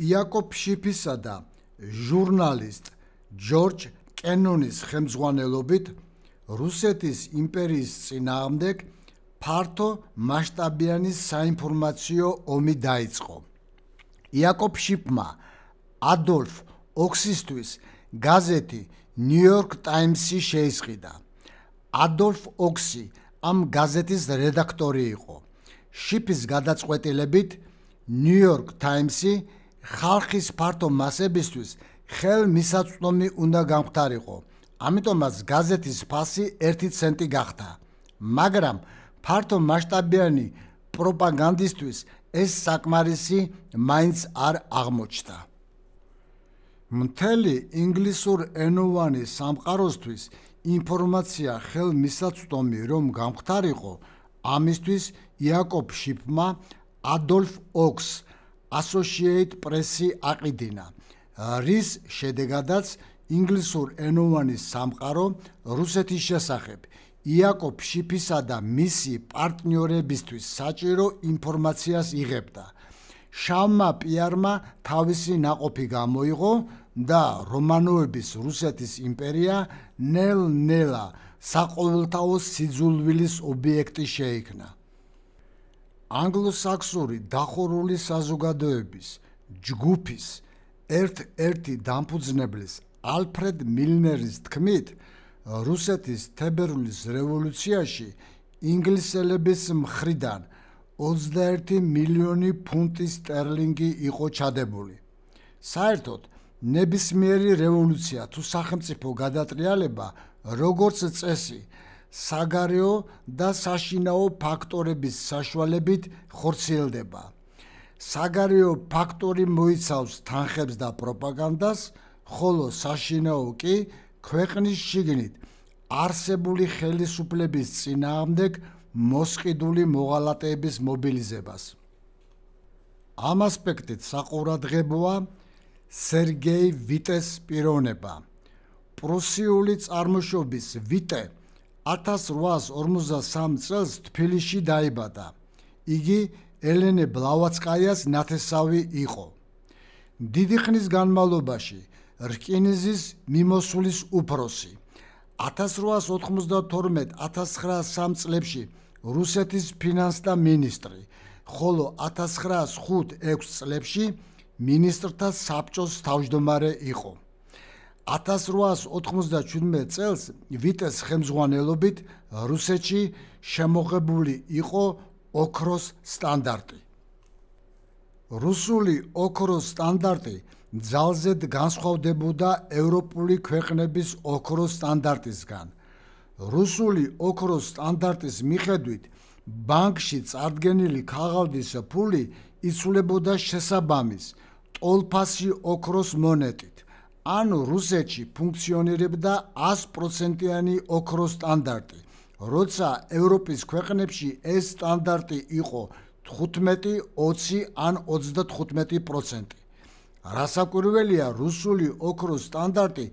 იაკობ შიფისა და ჟურნალისტ ჯორჯ კენონის ხელმძღვანელობით რუსეთის იმპერიის წინააღმდეგ ფართო მასშტაბიანი საინფორმაციო ომი დაიწყო. იაკობ შიფმა ადოლფ ოქსისთვის გაზეთი ნიუ-იორკ ტაიმსი შეისყიდა. ადოლფ ოქსი ამ გაზეთის რედაქტორი იყო. შიფის გადაწყვეტილებით ნიუ-იორკ ტაიმსი ხალხის ფართო მასებისთვის ხელ მისაწვდომი უნდა გამختارიყო. ამიტომაც გაზეთის ფასი 1 ცენტი გახდა. მაგრამ ფართო მასშტაბიანი პროპაგანდისტვის ეს საკმარისი მაინც არ აღმოჩნდა. მთელი ინგლისურ ენოვანი სამყაროსთვის ინფორმაცია ხელ მისაწვდომი რომ გამختارიყო ამისთვის იაკობ შიფმა ადოლფ ოქს Associated Press-ი აყიდინა, რის შედეგადაც ინგლისურ ენოვანი სამყარო რუსეთის შესახებ იაკობ შიფისა და მისი პარტნიორებისთვის საჭირო ინფორმაციას იღებდა. შამმა პიარმა თავისი ناقოფი გამოიღო და რომანოვების რუსეთის იმპერია ნელ-ნელა საყოველთაო სიძულვილის ობიექტი შეიქმნა. ანგლოსაქსური დახურული საზოგადოების ჯგუფის ერთ-ერთი დამფუძნებლის ალფრედ მილნერის თქმით, რუსეთის თებერვლის რევოლუციაში ინგლისელების მხრიდან 21 მილიონი ფუნტი სტერლინგი იყო ჩადებული. საერთოდ ნებისმიერი რევოლუცია თუ სახელმწიფო გადატრიალება როგორც წესი საგარეო და საშინაო ფაქტორების საშუალებით ხორციელდება. საგარეო ფაქტორი მოიცავს თანხებს და პროპაგანდას, ხოლო საშინაო კი ქვეყნის შიგნით არსებული ხელისუფლების წინააღმდეგ მოსყიდული მოღალატეების მობილიზებას. ამ ასპექტით საყურადღებოა სერგეი ვიტეს პიროვნება. პრუსიული წარმოშობის ვიტე 1853 წელს თბილისში დაიბადა. იგი ელენე ბლავაცკაიას ნათესავი იყო. დიდი ხნის განმავლობაში რკინიზის მიმოსulis უფროსი 1892-1903 წლებში რუსეთის ფინანსთა მინისტრი, ხოლო 1905-6 წლებში მინისტრთა საბჭოს თავმჯდომარე იყო. 1897 წელს ვიტეს ხელმძღვანელობით რუსეთში შემოღებული იყო ოქროს სტანდარტი. რუსული ოქროს სტანდარტი ძალზედ განსხვავდებოდა ევროპული ქვეყნების ოქროს სტანდარტისგან. რუსული ოქროს სტანდარტის მიხედვით ბანკში წარდგენილი ქაღალდის ფული იცვლებოდა შესაბამის ტოლფასი ოქროს მონეტი. ანუ რუსეთში ფუნქციონირებდა 100%-იანი ოქროს სტანდარტი. როცა ევროპის ქვეყნებში ეს სტანდარტი იყო 15-20 ან 35%. რასაკვირველია, რუსული ოქროს სტანდარტი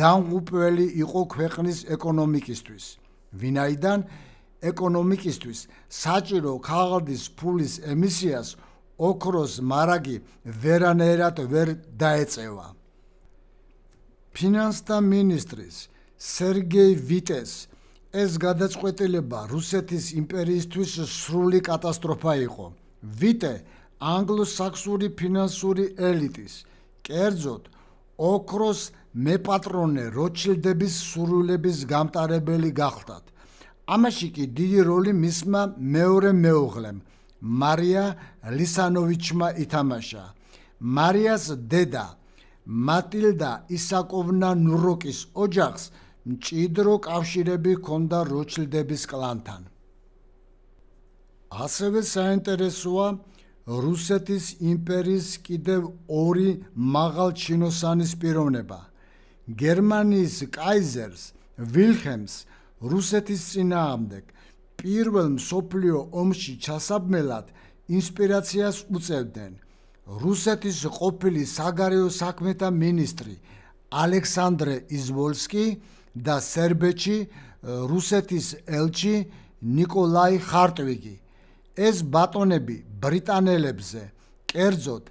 დაუპველი იყო ქვეყნის ეკონომიკისთვის. ვინაიდან ეკონომიკისთვის საჭირო ქაღალდის ფულის ემისიას ოქროს მარაგი ვერანაირად ვერ დაეწევა. ფინანსთა მინისტრის სერგეი ვიტეს ეს გადაწყვეტილება რუსეთის იმპერიისთვის სრული კატასტროფა იყო. ვიტე ანგლო-საქსური ფინანსური ელიტის, კერძოდ ოქროს მეპატრონე როჩილდების სრულების გამტარებელი გახლდათ. ამაში კი დიდი როლი მისმა მეორე მეუღლემ, მარია ლისანოვიჩმა ითამაშა. მარიას დედა მატილდა ისაკოვნა ნუროკის ოჯახს მჭიდრო კავშირები ჰქონდა როჩლდების კლანთან. ასევე საინტერესოა რუსეთის იმპერიის კიდევ ორი მაღალჩინოსანი სპირონება. გერმანიის კაიზერს ვილჰემს რუსეთის წინააღმდეგ პირველ მსოფლიო ომში ჩასაბმელად ინსპირაციას უწევდნენ. რუსეთის ყოფილი საგარეო საქმეთა მინისტრი ალექსანდრე იზვოლსკი და სერბეთში რუსეთის ელჩი ნიკოლაი ხარტვიგი ეს ბატონები ბრიტანელებზე კერძოდ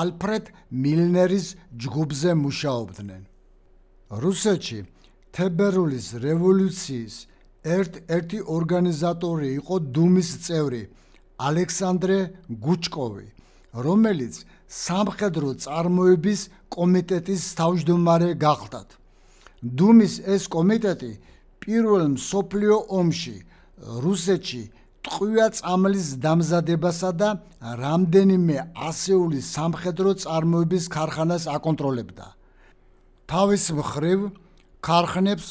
ალფრედ მილნერის ჯგუბზე მუშაობდნენ რუსეთში თებერვლის რევოლუციის ერთ-ერთი ორგანიზატორი იყო დუმის წევრი ალექსანდრე გუჩკოვი რომელიც სამხედრო წარმოების კომიტეტის თავმჯდომარე გახლდათ. დუმის ეს კომიტეტი პირველ მსოფლიო ომში რუსეთში ტყვია წამლის დამზადებასა და რამდენიმე ასეული სამხედრო წარმოების ქარხანას აკონტროლებდა. თავის მხრივ ქარხნებს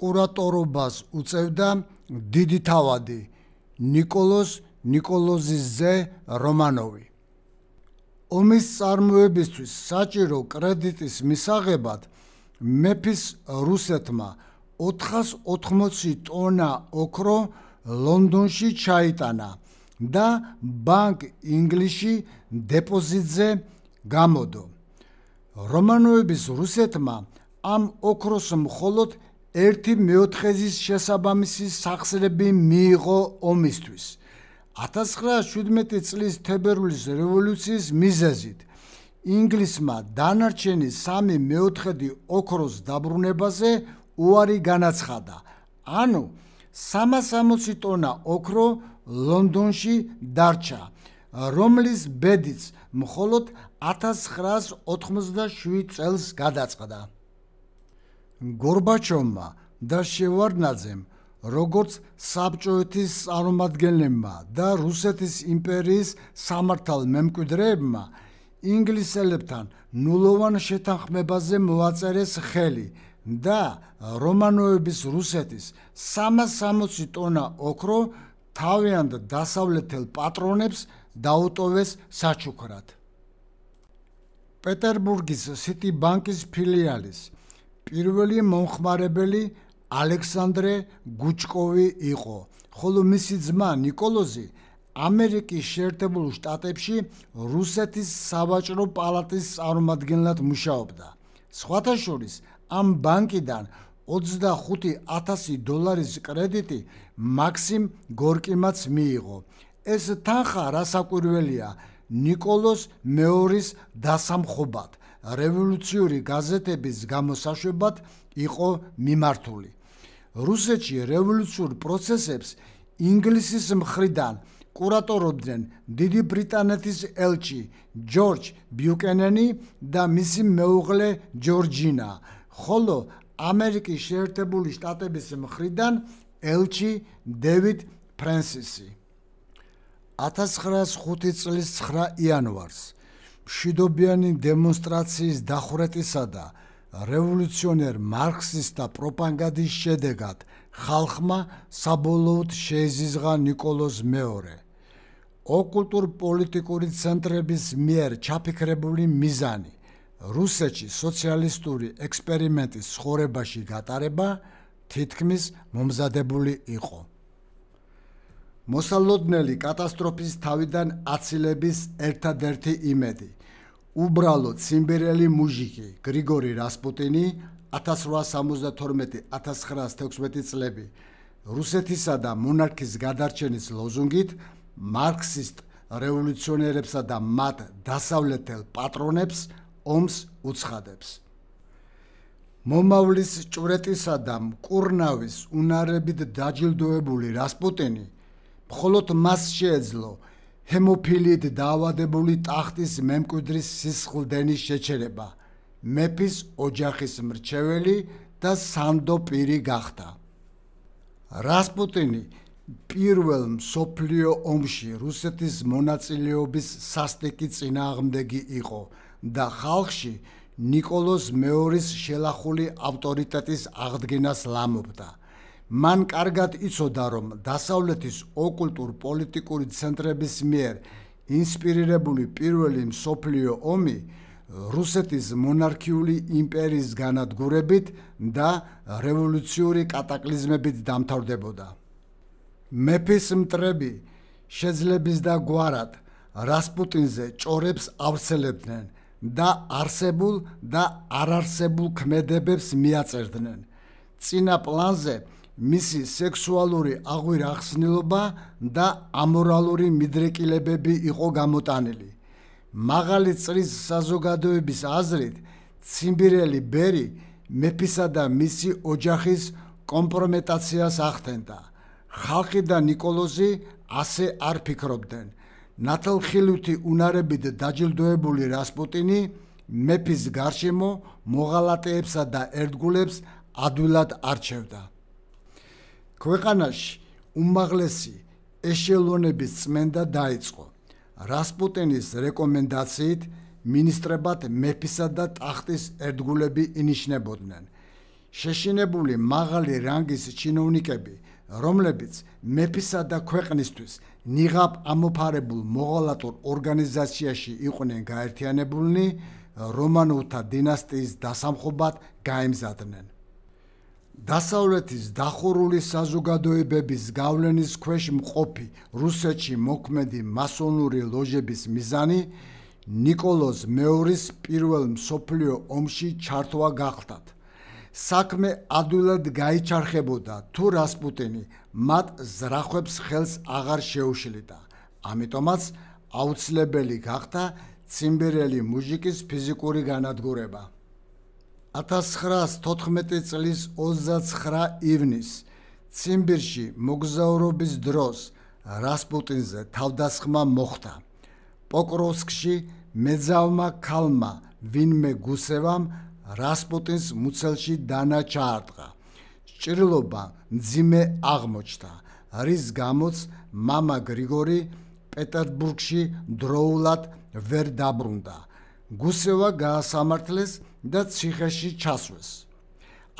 კურატორობას უწევდა დიდი თავადი نيكოლოს نيكოლოზის ზე რომანოვი. ომის წარმოებისთვის საჭირო კრედიტის მისაღებად მეფის რუსეთმა 480 ტონა ოქრო ლონდონში ჩაიტანა და ბანკ ინგლისში დეპოზიტზე გამოდო. რომანოვების რუსეთმა ამ ოქროს მხოლოდ 1/4-ის შესაბამისი სახსრები მიიღო ომისთვის. 1917 წლის თებერვლის რევოლუციის მიზეზით ინგლისმა დანარჩენი 3/4-ი ოქროს დაბრუნებაზე უარი განაცხადა. ანუ 360 ტონა ოქრო ლონდონში დარჩა, რომლის ბედიც მხოლოდ 1997 წელს გადაწყდა. გორბაჩოვმა და შევარდნაძემ როგორც საბჭოეთის წარმომადგენლებმა და რუსეთის იმპერიის სამართალ მემკვიდრეებმა ინგლისელებთან ნულოვან შეთანხმებაზე მოაწერეს ხელი და რომანოების რუსეთის 360 ტონა ოქრო თავიანთ დასავლეთელ პატრონებს დაუტოვეს საჩუქრად. პეტერბურგის სიტი ბანკის ფილიალის პირველი მომხმარებელი ალექსანდრე გუჩკოვი იყო, ხოლო მისი ძმა نيكოლოზი ამერიკის შეერთებულ შტატებში რუსეთის სავაჭრო პალატის წარმომადგენლად მუშაობდა. სხვათა შორის, ამ ბანკიდან 25000 დოლარის კრედიტი მაქსიმ გორკიმაც მიიღო. ეს თანხა расაკვირველია نيكოლოს მეორის დასამხობად. რევოლუციური გაზეთების გამოსაშვებად იყო მიმართული. რუსეთში რევოლუციურ პროცესებს ინგლისის მხრიდან კურატორობდნენ დიდი ბრიტანეთის ელჩი ჯორჯ ბიუკენენი და მისი მეუღლე ჯორჯინა, ხოლო ამერიკის შეერთებული შტატების მხრიდან ელჩი დევიდ ფრენსისი. 1905 წლის 9 იანვარს მშვიდობიანი დემონსტრაციის დახურეთისა და რევოლუციონერ მარქსისტთა პროპაგანდის შედეგად ხალხმა საბოლოოდ შეიზიზღა نيكოლოზ მეორე ოკულტურ პოლიტიკური ცენტრების მიერ ჩაფიქრებული მიზანი რუსეთში სოციალისტური ექსპერიმენტის ხორებაში გატარება თითქმის მომზადებული იყო მოსალოდნელი კატასტროფის თავიდან აცილების ერთადერთი იმედი უბრალო ციმბერელი მუჟიკი გრიგორი რასპუტინი 1872-1916 წლები რუსეთისა და მონარქის გადარჩენის ლოზუნგით მარქსისტ რევოლუციონერებსა და მათ დასავლეთელ პატრონებს ომს უცხადებს მომავლის ჭვრეტისა და მკურნავის უნარებით დაჯილდოებული რასპუტინი მხოლოდ მას შეეძლო ჰემოფილიით დაავადებული ტახტის მემკვიდრის სისხლდენის შეჩერება, მეფის ოჯახის მრჩეველი და სანდო პირი გახდა. რასპუტინი პირველ მსოფლიო ომში რუსეთის მონაწილეობის სასტიკი წინააღმდეგი იყო და ხალხში ნიკოლოზ მეორის შელახული ავტორიტეტის აღდგენას ლამობდა. მან კარგად იცოდა რომ დასავლეთის ოკულტურ პოლიტიკური ცენტრების მიერ ინსპირირებული პირველი მსოფლიო ომი რუსეთის მონარქიული იმპერიის განადგურებით და რევოლუციური კატაკლიზმებით დამთავრდებოდა მეფის მტრები შეძლების და გვარად რასპუტინზე ჭორებს ავრცელებდნენ და არსებულ და არარსებულ ქმედებებს მიაწერდნენ წინა პლანზე მისი სექსუალური აღვირახსნილობა და ამორალური მიდრეკილებები იყო გამოტანილი. მაღალი წრის საზოგადოების აზრით, ციმბირელი ბერი მეფისა და მისი ოჯახის კომპრომეტაციას ახდენდა. ხალხი და نيكოლოზი ასე არ ფიქრობდნენ. ნათელხილუთი უნარებით დაჯილდოებული რასპუტინი მეფის გარშემო მოღალატეებსა და ერთგულებს ადვილად არჩევდა. ქვეყანაში უმაღლესი ეშელონების წმენდა დაიწყო. რასპუტენის რეკომენდაციით მინისტრებად მეფისა და ტახტის ერთგულები ინიშნებოდნენ. შეშინებული მაღალი რანგის ჩინოვნიკები, რომლებიც მეფისა და ქვეყნისთვის ნიღაბ ამოფარებულ მოღალატურ ორგანიზაციაში იყვნენ გაერთიანებულნი, რომანოვთა დინასტიის დასამხობად გამზადდნენ. დასავლეთის დახურული საზოგადოებების გავლენის ქვეშ მყოფი რუსეთში მოქმედი მასონური ლოჟების მიზანი نيكოლოზ მეორის პირველ მსოფლიო ომში ჩართვა გახლდათ. საქმე ადვილად გაიჩარხებოდა თუ რასპუტინი მათ ზრახვებს ხელს აღარ შეუშლიდა. ამიტომაც აუცილებელი გახდა ციმბერელი მუჟიკის ფიზიკური განადგურება. 1914 წლის 29 ივნისს ციმბირში მოგზაურობის დროს რასპუტინზე თავდასხმა მოხდა. პოკროვსკში მეძავმა ქალმა ვინმე გუსევამ რასპუტინს მუცელში დანაჩაარტყა. ჭრილობა ძიმე აღმოჩნდა, რის გამოც мама გრიგორი პეტერბურგში დროულად ვერ დაბრუნდა. გუსევა გაასამართლეს და ციხეში ჩასვეს.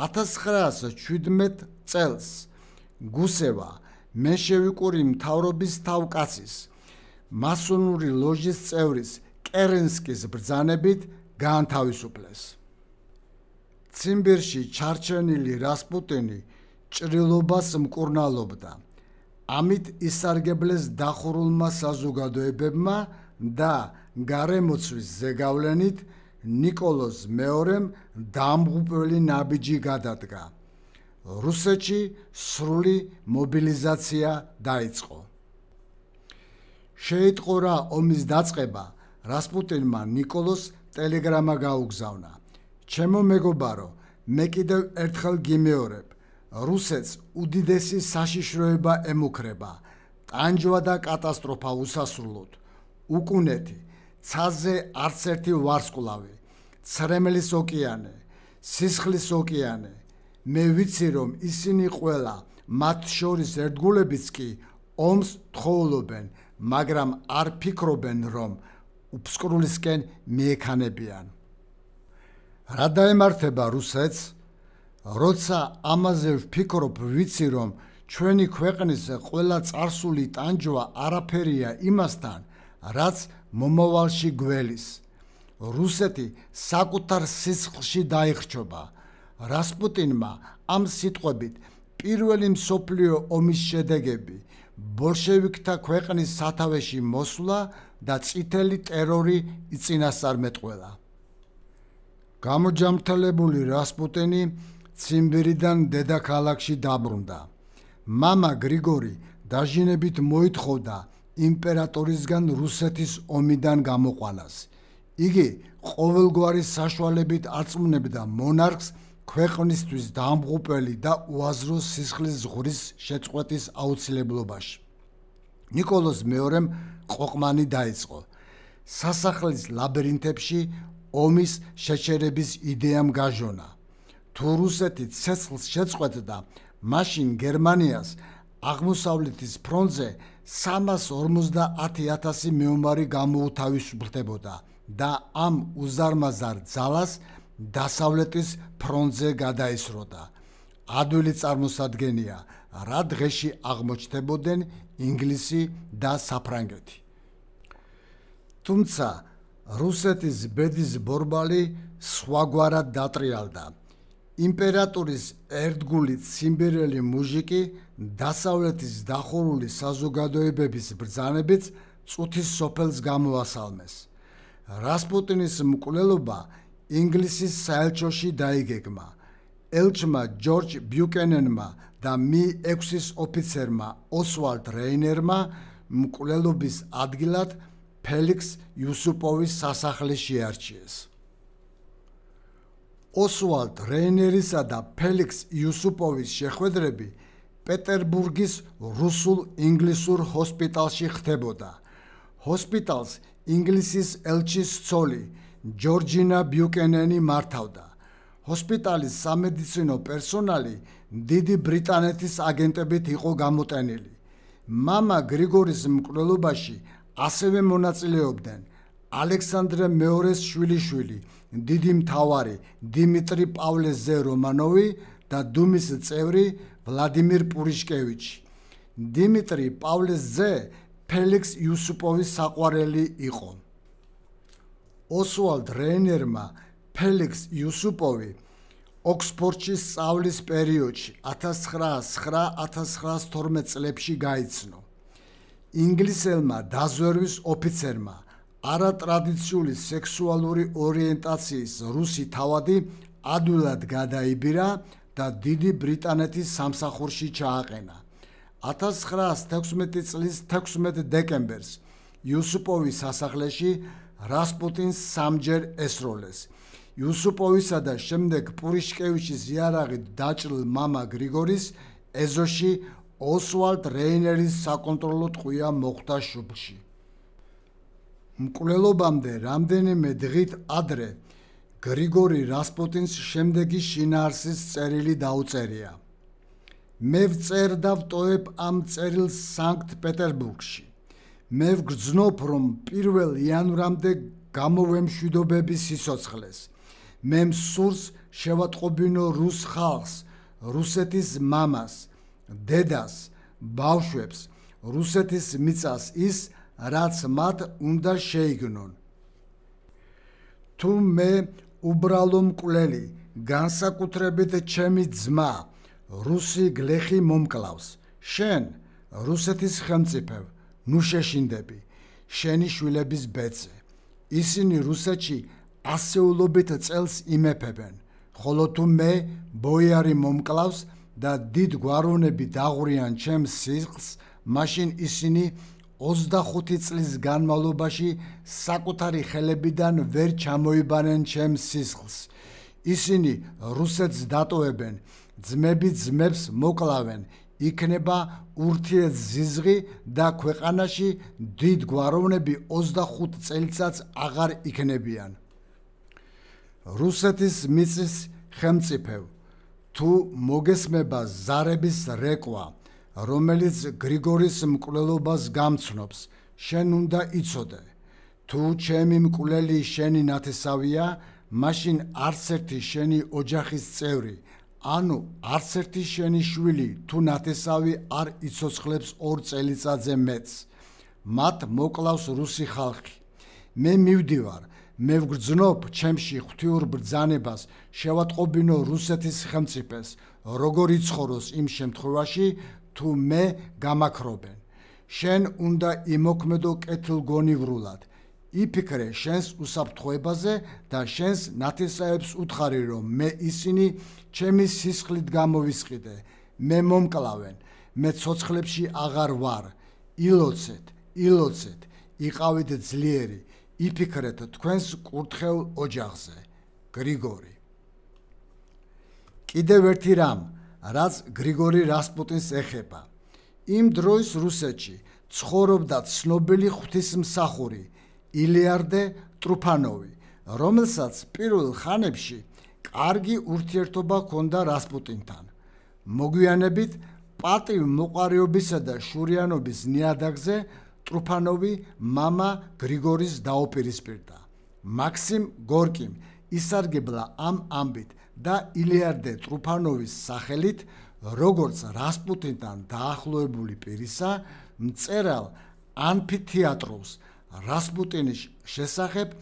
1917 წელს გუსევა მეშევიკური მთავრობის თავკაცის მასონური ლოჟის წევრის კერენსკის ბრძანებით განთავისუფლეს. ციმბირში ჩარჩენილი რასპუტინი ჭრილობას მკურნალობდა. ამით ისარგებლეს დახურულმა საზოგადოებებმა და გარემოცვის ზეგავლენით نيكولოს მეორემ დამღუპველი ნაბიჯი გადადგა. რუსეთში სრული მობილიზაცია დაიწყო. შეიტყორა ომის დაწყება, راسპუტინმა نيكოლოს ტელეგრამა გაუგზავნა. ჩემო მეგობარო, მე კიდევ ერთხელ გიმეორებ, რუსეთს უდიდესი საშიშროება ემუქრება. ტანჯვა და კატასტროფა უსასრულოდ. უკუნეთი ცაზე არც ერთი ვარსკვლავი. ცრემლის ოკეანე, სისხლის ოკეანე. მე ვიცი რომ ისინი ყველა მათ შორის ერთგულებიც კი ომს თხოვლობენ, მაგრამ არ ფიქრობენ რომ უფსკრულისკენ მიექანებიან. რა დაემართება რუსეთს? როცა ამაზე ვფიქრობ, ვიცი რომ ჩვენი ქვეყნის ყველა წარსული ტანჯვა არაფერია იმასთან, რაც მომავალში გველის რუსეთი საკუთარ სისხლში დაიხრჩობა რასპუტინმა ამ სიტყვებით პირველი მსოფლიო ომის შედეგები ბოლშევიკთა ქვეყნის სათავეში მოსვლა და წითელი ტერორი იწინასწარმეტყველა გამოჯამთელებული რასპუტენი ციმბირიდან დედაქალაქში დაბრუნდა მამა გრიგორი დაჟინებით მოითხოვდა იმპერატორისგან რუსეთის ომიდან გამოყვანას. იგი ყოველგვარი საშუალებით აწმუნებდა მონარქს ქვეყნისთვის დამღუპველი და უაზრო სისხლის ზღურის შეწყვეტის აუცილებლობაში. نيكოლოს მეორემ ყოყმანი დაიწყო. სასახლის ლაბირინთებში ომის შეჩერების იდეამ გაჟონა. თურუსეთი ცეცხლს შეწყვეტდა, მაშინ გერმანიას აღმოსავლეთის ფრონტზე 350.000 მეომარი გამოუთავისუფლდებოდა და ამ უზარმაზარ ძალას დასავლეთის ფრონტზე გადაისროდა. ადვილი წარმოსადგენია, რა დღეში აღმოჩნდებოდნენ ინგლისი და საფრანგეთი. თუმცა რუსეთის ბედის ბორბალი სხვაგვარად დატრიალდა. იმპერატორის ერთგული ციმბირელი მუჟიკი დასავლეთის დახურული საზოგადოებების ბრძანებით წუთის სოფელს გამოასალმეს. რასპუტინის მკვლელობა ინგლისის საელჩოში დაიგეგმა. ელჩმა ჯორჯ ბიუკენენმა და მი-6-ის ოფიცერმა ოსვალდ რეინერმა მკვლელობის ადგილად ფელიქს იუსუპოვის სასახლე შეარჩიეს. ოსვალდ რეინერისა და ფელიქს იუსუპოვის შეხვედრები პეტერბურგის რუსულ-ინგლისურ ჰოსპიტალში ხდებოდა. ჰოსპიტალს ინგლისის ელჩის ძოლი ჯორჯინა ბიუკენენი მართავდა. ჰოსპიტალის სამედიცინო პერსონალი დიდი ბრიტანეთის აგენტებით იყო გამოტენილი. მამა გრიგორის მკვლელობაში ასევე მონაწილეობდნენ ალექსანდრე მეორეს შვილიშვილი, დიდი მთავარი დიმიტრი პავლეს ზე რომანოვი და დუმის წევრი ვლადიმირ პურიშკევიჩი. დიმიტრი პავლეს ზე ფელიქს იუსუპოვის საყვარელი იყო. ოსვალდ რენერმა ფელიქს იუსუპოვი ოქსფორდში სწავლის პერიოდში 1909-1912 წლებში გაიცნო. ინგლისელმა დაზვერვის ოფიცერმა არატრადიციული სექსუალური ორიენტაციის რუსი თავადი ადულად გადაიბირა და დიდი ბრიტანეთის სამსახურში ჩააყენა. 1916 წლის 16 დეკემბერს იუსუპოვის სასახლეში რასპუტინს სამჯერ ესროლეს. იუსუპოვისა და შემდეგ პურიშკევიჩის იარაღით დაჭრილ мама გრიგორის ეზოში ოსვალდ რეინერის საკონტროლო ტყვია მოხდა შუბში. მკვლელობამდე რამდენიმე დღით ადრე გრიგორი რასპუტინს შემდეგი შინაარსის წერილი დაუწერია. მე ვწერ და ვტოებ ამ წერილს სანქტ-პეტერბურგში. მე ვგრძნობ, რომ 1 იანვრამდე გამოვემშვიდობები სიცოცხლეს. მე მსურს შევატყობინო რუს ხალხს, რუსეთის მამას, დედას, ბავშვებს, რუსეთის მიწას ის რაც მათ უნდა შეიგნონ. თუ მე უბრალო მკვლელი, განსაკუთრებით ჩემი ძმა, რუსი გლეხი მომკლავს, შენ რუსეთის ხელმწიფე, ნუშეშინდები, შენი შვილების ბეწე. ისინი რუსეთში ასეულობით წელს იმეფებენ, ხოლო თუ მე ბოიარი მომკლავს და დიდ გვარონები დაღვრიან ჩემს სიცხს, მაშინ ისინი 25 წლის განმავლობაში საკუთარი ხელებიდან ვერ ჩამოიბანენ ჩემს სისხლს. ისინი რუსეთს დატოვებენ, ძმები ძმებს მოკლავენ, იქნება ურთიერთ ზიზღი და ქვეყანაში დიდ გვარონები 25 წელიწადს აღარ იქნებიან. რუსეთის მიწის ხელმწიფევ თუ მოგესმება ზარების რეკვა რომელიც გრიგორის მკვლელობას გამცნობს, შენ უნდა იცოდე, თუ ჩემი მკვლელი შენი ნათესავია, მაშინ არცერთი შენი ოჯახის წევრი, ანუ არცერთი შენი შვილი, თუ ნათესავი არ იცოცხლებს ორ წელიწადზე მეტს, მათ მოკლავს რუსი ხალხი. მე მივდივარ მე ვგრძნობ ჩემში ღვთიურ ბრძანებას შევატყობინო რუსეთის სახელმწიფოს როგორ იცხოვროს იმ შემთხვევაში თუ მე გამაქრობენ შენ უნდა იმოქმედო კეთილგონივრულად იფიქრე შენს უსაფრთხოებაზე და შენს ნათესაებს უთხარი რომ მე ისინი ჩემი სისხლით გამოვისყიდე მე მომკლავენ მე ცოცხლებში აღარ ვარ ილოცეთ ილოცეთ იყავით ძლიერი იფიქრეთ თქვენს კურთხეულ ოჯახზე გრიგორი კიდევ ერთი რამ რაც გრიგორი რასპუტინს ეხება. იმ დროის რუსეთში ცხოვრობდა ცნობილი ღვთისმსახური ილიარდე ტრუფანოვი, რომელსაც პირველ ხანებში კარგი ურთიერთობა ჰქონდა რასპუტინთან. მოგვიანებით პატივ მოყარიობისა და შურიანობის ნიადაგზე ტრუფანოვი мама გრიგორის დაოპირისპირდა. მაქსიმ გორკიმ ისარგებლა ამ ამბით და ილიარდე ტრუფანოვის სახელით, როგორც راسპუტინთან დაახლოებული პირისა, მწერალ ამფითეატროს راسპუტინის შესახებ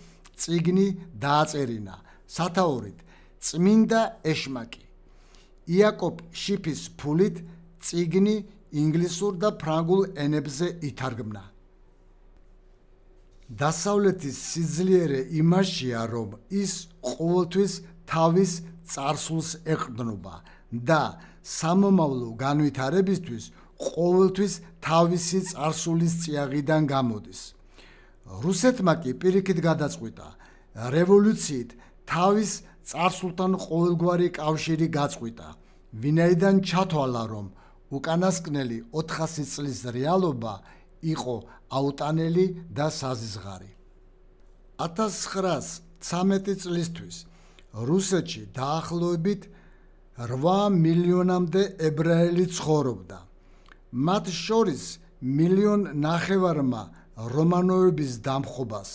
წიგნი დააწერინა. სათაურით: წმინდა ეშმაკი. იაკობ შიფის ფულით წიგნი ინგლისურ და ფრანგულ ენებზე ითარგმნა. დასავლეთის სიძლიერე იმაშია, რომ ის ყოველთვის თავის царსულს ეყრდნობა და სამომავლო განვითარებისთვის ყოველთვის თავისი царსულის წიაღიდან გამოდის. რუსეთმა კი პირიქით გადაწყვიტა რევოლუციით თავის царსულთან ყოველგვარი კავშირი გაწყვიტა, ვინაიდან ჩათვალა რომ უკანასკნელი 400 წლის რეალობა იყო აუტანელი და საზიზღარი. 1913 წლისთვის რუსეთში დაახლოებით 8 მილიონამდე ებრაელი ცხოვრობდა. მათ შორის მილიონ ნახევარმა რომანოვების დამხობას,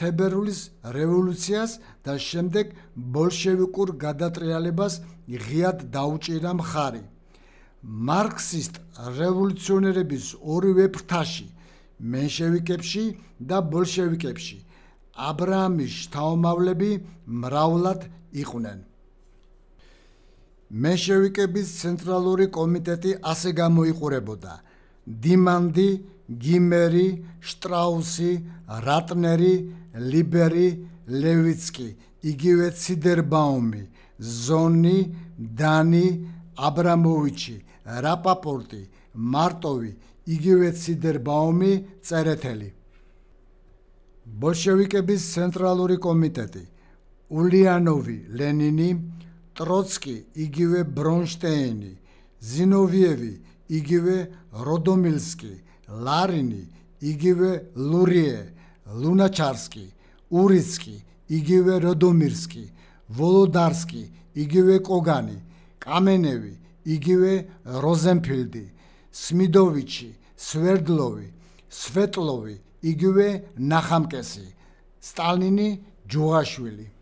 თებერვლის რევოლუციას და შემდეგ ბოლშევიკურ გადატრიალებას ღიად დაუჭირა მხარი. მარქსისტ რევოლუციონერების ორივე ფრთაში, მენშევიკებში და ბოლშევიკებში ა ブラ ამის თაომავლები მრავლად იყვნენ. მეშევიკების ცენტრალური კომიტეტი ასე გამოიყურებოდა: დიმანდი, გიმერი, შტრაუსი, რატნერი, ლიბერი, ლევიცკი, იგივე ციდერბაუმი, ზონი, დანი, ა ブラ მოვიჩი, რაპაპორტი, მარტოვი, იგივე ციდერბაუმი, წერეთელი. Большевике би централури комитети, Улианови, Ленини, Троцки и гиве Бронштейни, Зиновиеви и гиве Родомилски, Ларини и гиве Лурие, Луначарски, Урицки и гиве Родомирски, Володарски и гиве Когани, Каменеви и гиве Розенпилди, Смидовичи, Свердлови, Светлови – იგივე ნახამკესი სტალინი ჯუღაშვილი